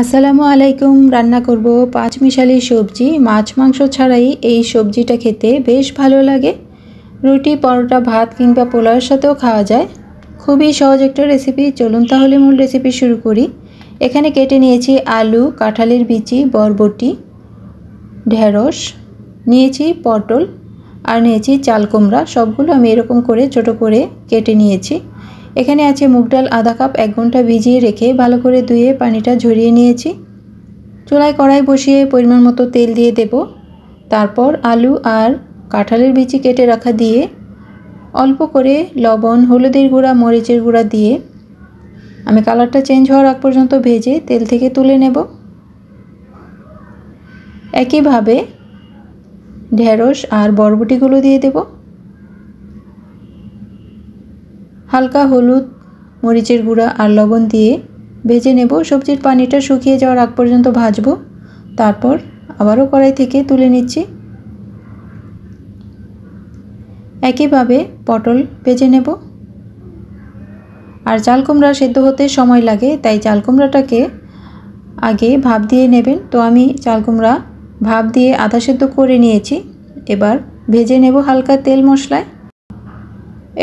আসসালামু আলাইকুম রান্না করব পাঁচ মিশালি সবজি মাছ মাংস ছাড়াই এই সবজিটা খেতে বেশ ভালো লাগে রুটি পরোটা ভাত কিংবা পোলাওয়ের সাথেও খাওয়া যায় খুবই সহজ একটা রেসিপি চলুন তাহলে মূল রেসিপি শুরু করি এখানে কেটে নিয়েছি আলু কাঁঠালের বিচি বরবটি ঢেঁড়স নিয়েছি পটল আর নিয়েছি চাল কুমড়া সবগুলো আমি এরকম করে ছোট করে কেটে নিয়েছি এখানে আছে মুগ ডাল আধা কাপ এক ঘন্টা ভিজিয়ে রেখে ভালো করে ধুয়ে পানিটা ঝরিয়ে নিয়েছি চুলায় কড়াই বসিয়ে পরিমাণ মতো তেল দিয়ে দেব তারপর আলু আর কাঁঠালের বিচি কেটে রাখা দিয়ে অল্প করে লবণ হলুদের গুঁড়া মরিচের গুঁড়া দিয়ে আমি কালারটা চেঞ্জ হওয়ার আগ পর্যন্ত ভেজে তেল থেকে তুলে নেব একইভাবে ঢেঁড়স আর বরবটিগুলো দিয়ে দেবো হালকা হলুদ মরিচের গুঁড়া আর লবণ দিয়ে ভেজে নেব সবজির পানিটা শুকিয়ে যাওয়ার আগ পর্যন্ত ভাজবো তারপর আবারও কড়াই থেকে তুলে নিচ্ছি একইভাবে পটল ভেজে নেব আর চাল কুমড়া সেদ্ধ হতে সময় লাগে তাই চাল কুমড়াটাকে আগে ভাপ দিয়ে নেবেন তো আমি চাল কুমড়া ভাপ দিয়ে আধা সেদ্ধ করে নিয়েছি এবার ভেজে নেব হালকা তেল মশলায়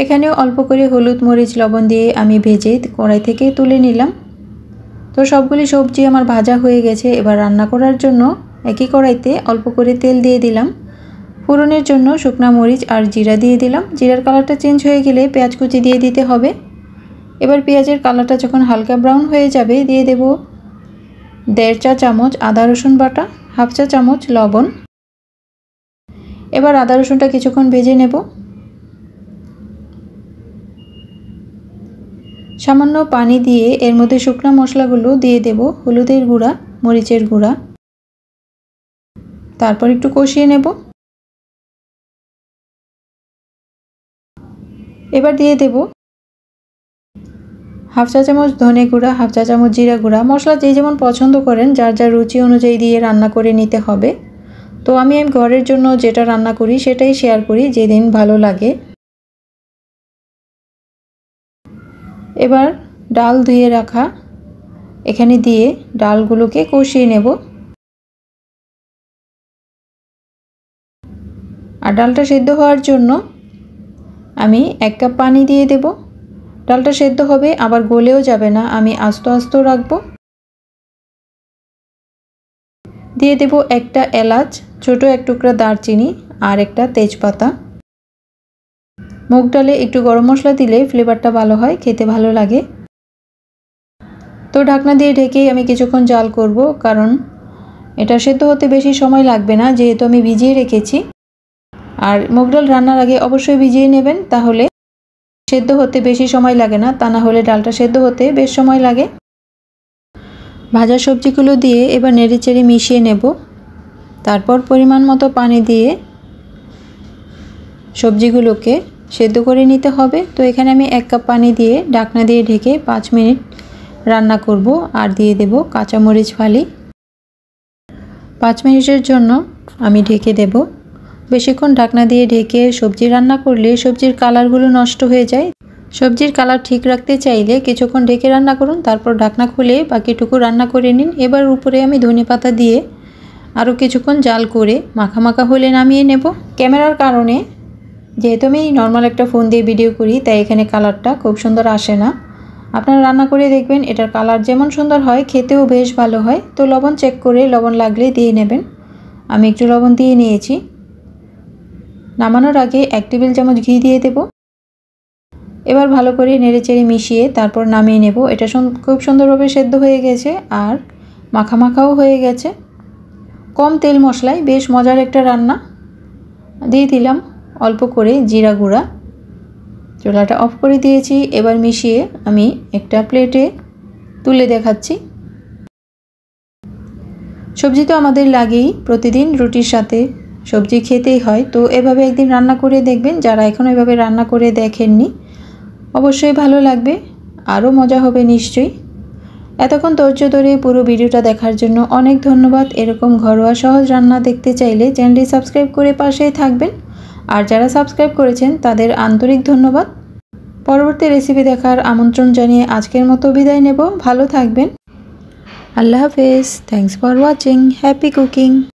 এখানেও অল্প করে হলুদ মরিচ লবণ দিয়ে আমি ভেজে কড়াই থেকে তুলে নিলাম তো সবগুলি সবজি আমার ভাজা হয়ে গেছে এবার রান্না করার জন্য একই কড়াইতে অল্প করে তেল দিয়ে দিলাম ফোড়নের জন্য শুকনা মরিচ আর জিরা দিয়ে দিলাম জিরার কালারটা চেঞ্জ হয়ে গেলে পেঁয়াজ কুচি দিয়ে দিতে হবে এবার পেঁয়াজের কালারটা যখন হালকা ব্রাউন হয়ে যাবে দিয়ে দেব দেড় চা চামচ আদা রসুন বাটা হাফ চা চামচ লবণ এবার আদা রসুনটা কিছুক্ষণ ভেজে নেব সামান্য পানি দিয়ে এর মধ্যে শুকনো মশলাগুলো দিয়ে দেব হলুদের গুঁড়া মরিচের গুঁড়া তারপর একটু কষিয়ে নেব এবার দিয়ে দেব হাফ চা চামচ ধনে গুঁড়া হাফ চা চামচ জিরা গুঁড়া মশলা যে যেমন পছন্দ করেন যার যার রুচি অনুযায়ী দিয়ে রান্না করে নিতে হবে তো আমি ঘরের জন্য যেটা রান্না করি সেটাই শেয়ার করি যেদিন ভালো লাগে এবার ডাল ধুয়ে রাখা এখানে দিয়ে ডালগুলোকে কষিয়ে নেব আর ডালটা সেদ্ধ হওয়ার জন্য আমি এক কাপ পানি দিয়ে দেব ডালটা সেদ্ধ হবে আবার গলেও যাবে না আমি আস্ত আস্ত রাখব দিয়ে দেব একটা এলাচ ছোট এক টুকরা দারচিনি আর একটা তেজপাতা মুগ ডালে একটু গরম মশলা দিলে ফ্লেভারটা ভালো হয় খেতে ভালো লাগে তো ঢাকনা দিয়ে ঢেকেই আমি কিছুক্ষণ জাল করব কারণ এটা সেদ্ধ হতে বেশি সময় লাগবে না যেহেতু আমি ভিজিয়ে রেখেছি আর মুগ ডাল রান্নার আগে অবশ্যই ভিজিয়ে নেবেন তাহলে সেদ্ধ হতে বেশি সময় লাগে না তা না হলে ডালটা সেদ্ধ হতে বেশ সময় লাগে ভাজা সবজিগুলো দিয়ে এবার নেড়েচেড়ে মিশিয়ে নেব তারপর পরিমাণ মতো পানি দিয়ে সবজিগুলোকে সেদ্ধ করে নিতে হবে তো এখানে আমি এক কাপ পানি দিয়ে ডাকনা দিয়ে ঢেকে পাঁচ মিনিট রান্না করব আর দিয়ে দেব কাঁচামরিচ ফালি পাঁচ মিনিটের জন্য আমি ঢেকে দেব বেশিক্ষণ ঢাকনা দিয়ে ঢেকে সবজি রান্না করলে সবজির কালারগুলো নষ্ট হয়ে যায় সবজির কালার ঠিক রাখতে চাইলে কিছুক্ষণ ঢেকে রান্না করুন তারপর ঢাকনা খুলে বাকিটুকু রান্না করে নিন এবার উপরে আমি ধনে পাতা দিয়ে আরও কিছুক্ষণ জাল করে মাখা মাখা হলে নামিয়ে নেব ক্যামেরার কারণে যেহেতু আমি নর্মাল একটা ফোন দিয়ে ভিডিও করি তাই এখানে কালারটা খুব সুন্দর আসে না আপনারা রান্না করে দেখবেন এটার কালার যেমন সুন্দর হয় খেতেও বেশ ভালো হয় তো লবণ চেক করে লবণ লাগলে দিয়ে নেবেন আমি একটু লবণ দিয়ে নিয়েছি নামানোর আগে এক টেবিল চামচ ঘি দিয়ে দেব এবার ভালো করে নেড়েচেড়ে মিশিয়ে তারপর নামিয়ে নেব এটা খুব সুন্দরভাবে সেদ্ধ হয়ে গেছে আর মাখা মাখাও হয়ে গেছে কম তেল মশলায় বেশ মজার একটা রান্না দিয়ে দিলাম অল্প করে জিরা গুঁড়া চুলাটা অফ করে দিয়েছি এবার মিশিয়ে আমি একটা প্লেটে তুলে দেখাচ্ছি সবজি তো আমাদের লাগেই প্রতিদিন রুটির সাথে সবজি খেতেই হয় তো এভাবে একদিন রান্না করে দেখবেন যারা এখনও এভাবে রান্না করে দেখেননি অবশ্যই ভালো লাগবে আরও মজা হবে নিশ্চয়ই এতক্ষণ ধৈর্য ধরে পুরো ভিডিওটা দেখার জন্য অনেক ধন্যবাদ এরকম ঘরোয়া সহজ রান্না দেখতে চাইলে চ্যানেলটি সাবস্ক্রাইব করে পাশেই থাকবেন আর যারা সাবস্ক্রাইব করেছেন তাদের আন্তরিক ধন্যবাদ পরবর্তী রেসিপি দেখার আমন্ত্রণ জানিয়ে আজকের মতো বিদায় নেব ভালো থাকবেন আল্লাহ হাফেজ thanks for watching happy cooking